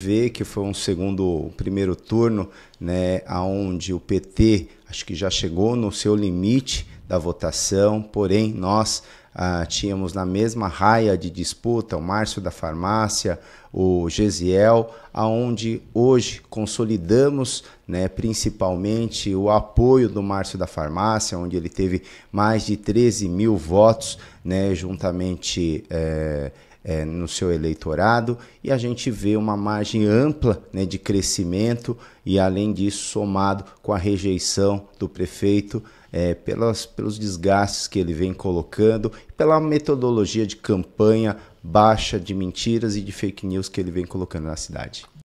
vê que foi um segundo, primeiro turno, né, aonde o PT acho que já chegou no seu limite da votação, porém nós ah, tínhamos na mesma raia de disputa o Márcio da Farmácia, o Gesiel, aonde hoje consolidamos né, principalmente o apoio do Márcio da Farmácia, onde ele teve mais de 13 mil votos, né, juntamente eh, é, no seu eleitorado e a gente vê uma margem ampla né, de crescimento e, além disso, somado com a rejeição do prefeito é, pelas, pelos desgastes que ele vem colocando, pela metodologia de campanha baixa de mentiras e de fake news que ele vem colocando na cidade.